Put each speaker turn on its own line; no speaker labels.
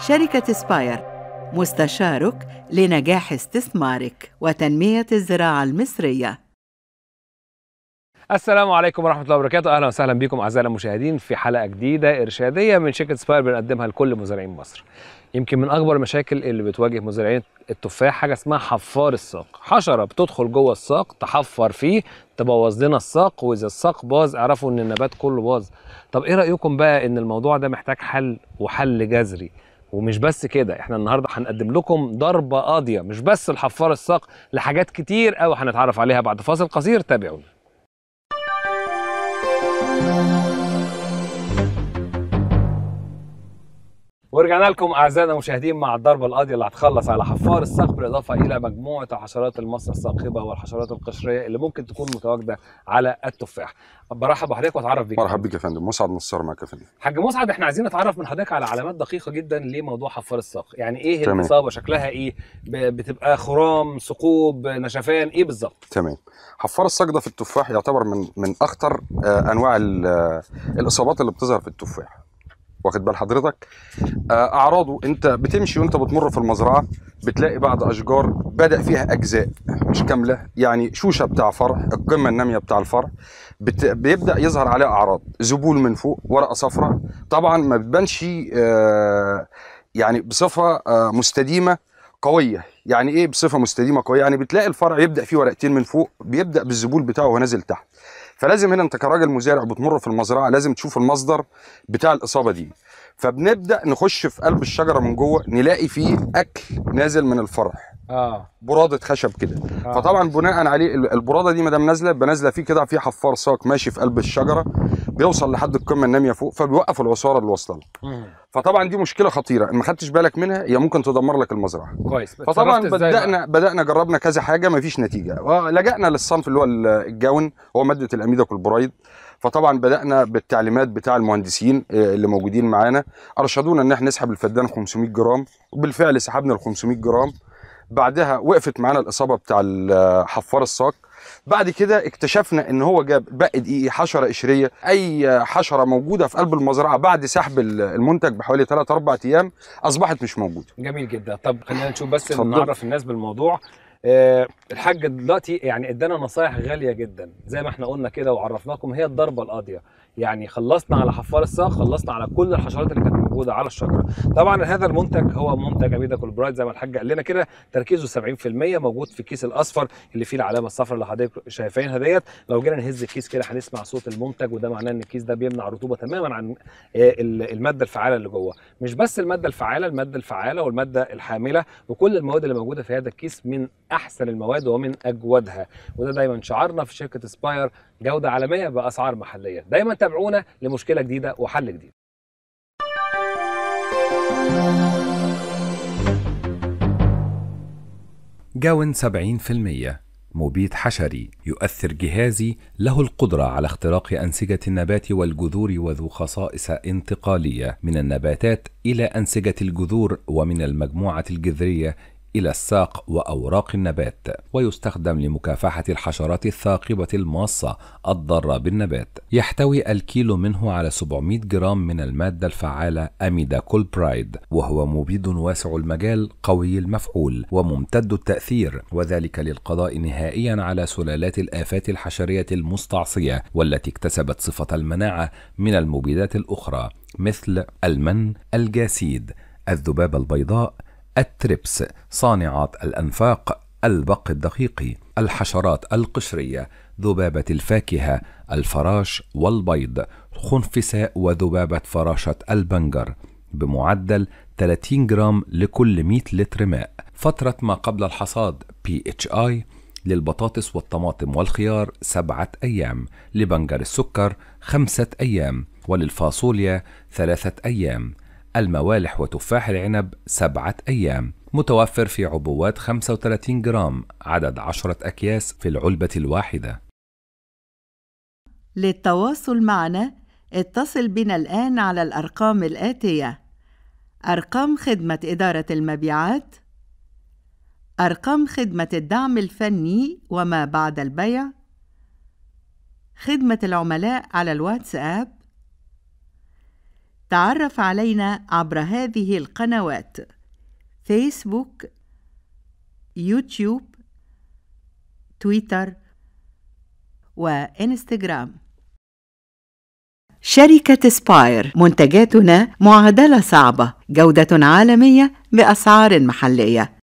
شركة سباير مستشارك لنجاح استثمارك وتنمية الزراعة المصرية
السلام عليكم ورحمة الله وبركاته، أهلا وسهلا بكم أعزائي المشاهدين في حلقة جديدة إرشادية من شركة سباير بنقدمها لكل مزارعين مصر. يمكن من أكبر المشاكل اللي بتواجه مزارعين التفاح حاجة اسمها حفار الساق، حشرة بتدخل جوه الساق تحفر فيه تبوظ لنا الساق وإذا الساق باظ اعرفوا إن النبات كله باظ. طب إيه رأيكم بقى إن الموضوع ده محتاج حل وحل جذري؟ ومش بس كده احنا النهارده هنقدم لكم ضربه قاضيه مش بس الحفار الساق لحاجات كتير قوي هنتعرف عليها بعد فاصل قصير تابعونا ورجعنا لكم اعزائنا المشاهدين مع الضربه القاضيه اللي هتخلص على حفار الساق بالاضافه الى مجموعه حشرات المصر الصاخبه والحشرات القشريه اللي ممكن تكون متواجده على التفاح. برحب بحضرتك واتعرف بيك. مرحب
بيك يا فندم مسعد نصار معاك يا فندم.
حاج مسعد احنا عايزين نتعرف من حضرتك على علامات دقيقه جدا لموضوع حفار الساق، يعني ايه تمام. الاصابه شكلها ايه؟ بتبقى خرام، ثقوب، نشفان، ايه بالظبط؟
تمام. حفار الساق ده في التفاح يعتبر من من اخطر آه، انواع آه، الاصابات اللي بتظهر في التفاح. واخد بال حضرتك آه، اعراضه انت بتمشي وانت بتمر في المزرعه بتلاقي بعض اشجار بدا فيها اجزاء مش كامله يعني شوشه بتاع فرع القمه الناميه بتاع الفرع بت... بيبدا يظهر عليها اعراض زبول من فوق ورقه صفراء طبعا ما بتبانش آه، يعني بصفه آه، مستديمه قويه يعني ايه بصفه مستديمه قويه يعني بتلاقي الفرع يبدا فيه ورقتين من فوق بيبدا بالزبول بتاعه وهو نازل تحت فلازم هنا انت كراجل مزارع بتمر في المزرعه لازم تشوف المصدر بتاع الاصابه دي فبنبدا نخش في قلب الشجره من جوه نلاقي فيه اكل نازل من الفرع اه براده خشب كده آه. فطبعا بناء عليه البراده دي ما دام نازله بنازله فيه كده في حفار ساق ماشي في قلب الشجره بيوصل لحد القمه الناميه فوق فبيوقف العصاره اللي واصله فطبعا دي مشكله خطيره ان ما خدتش بالك منها هي ممكن تدمر لك المزرعه كويس فطبعا بدانا بدانا جربنا كذا حاجه ما فيش نتيجه آه، لجانا للصنف اللي هو الجاون هو ماده الاميدا كلبرايد فطبعا بدانا بالتعليمات بتاع المهندسين آه، اللي موجودين معانا ارشدونا ان احنا نسحب الفدان 500 جرام وبالفعل سحبنا ال 500 جرام بعدها وقفت معانا الاصابه بتاع حفار الساق بعد كده اكتشفنا ان هو جاب بق دقيقي حشره قشريه اي حشره موجوده في قلب المزرعه بعد سحب المنتج بحوالي 3 4 ايام اصبحت مش موجوده
جميل جدا طب خلينا نشوف بس نعرف الناس بالموضوع أه الحاج دلوقتي يعني ادانا نصايح غاليه جدا زي ما احنا قلنا كده وعرفناكم هي الضربه القاضيه يعني خلصنا على حفار الساق خلصنا على كل الحشرات اللي كانت موجوده على الشجره طبعا هذا المنتج هو منتج اميدا كولبرايت زي ما الحاج قال لنا كده تركيزه 70% موجود في الكيس الاصفر اللي فيه العلامه الصفراء اللي حضرتك شايفينها ديت لو جينا نهز الكيس كده هنسمع صوت المنتج وده معناه ان الكيس ده بيمنع الرطوبه تماما عن آه، الماده الفعاله اللي جوه مش بس الماده الفعاله الماده الفعاله والماده الحامله وكل المواد اللي موجوده في هذا الكيس من احسن المواد ومن اجودها وده دايما شعارنا في شركه سباير جودة عالمية بأسعار محلية دايما تابعونا لمشكلة جديدة وحل جديد جاون 70% مبيد حشري يؤثر جهازي له القدرة على اختراق أنسجة النبات والجذور وذو خصائص انتقالية من النباتات إلى أنسجة الجذور ومن المجموعة الجذرية إلى الساق وأوراق النبات ويستخدم لمكافحة الحشرات الثاقبة الماصة الضارة بالنبات يحتوي الكيلو منه على 700 جرام من المادة الفعالة أميدا كولبرايد وهو مبيد واسع المجال قوي المفعول وممتد التأثير وذلك للقضاء نهائيا على سلالات الآفات الحشرية المستعصية والتي اكتسبت صفة المناعة من المبيدات الأخرى مثل المن الجاسيد الذبابة البيضاء التريبس صانعة الأنفاق البق الدقيقي الحشرات القشرية ذبابة الفاكهة الفراش والبيض خنفساء وذبابة فراشة البنجر بمعدل 30 جرام لكل 100 لتر ماء فترة ما قبل الحصاد PHI للبطاطس والطماطم والخيار سبعة أيام لبنجر السكر خمسة أيام وللفاصوليا ثلاثة أيام الموالح وتفاح العنب سبعة أيام متوفر في عبوات 35 جرام عدد 10 أكياس في العلبة الواحدة
للتواصل معنا اتصل بنا الآن على الأرقام الآتية أرقام خدمة إدارة المبيعات أرقام خدمة الدعم الفني وما بعد البيع خدمة العملاء على الواتساب تعرف علينا عبر هذه القنوات فيسبوك يوتيوب تويتر وإنستغرام شركة سباير منتجاتنا معادلة صعبة جودة عالمية بأسعار محلية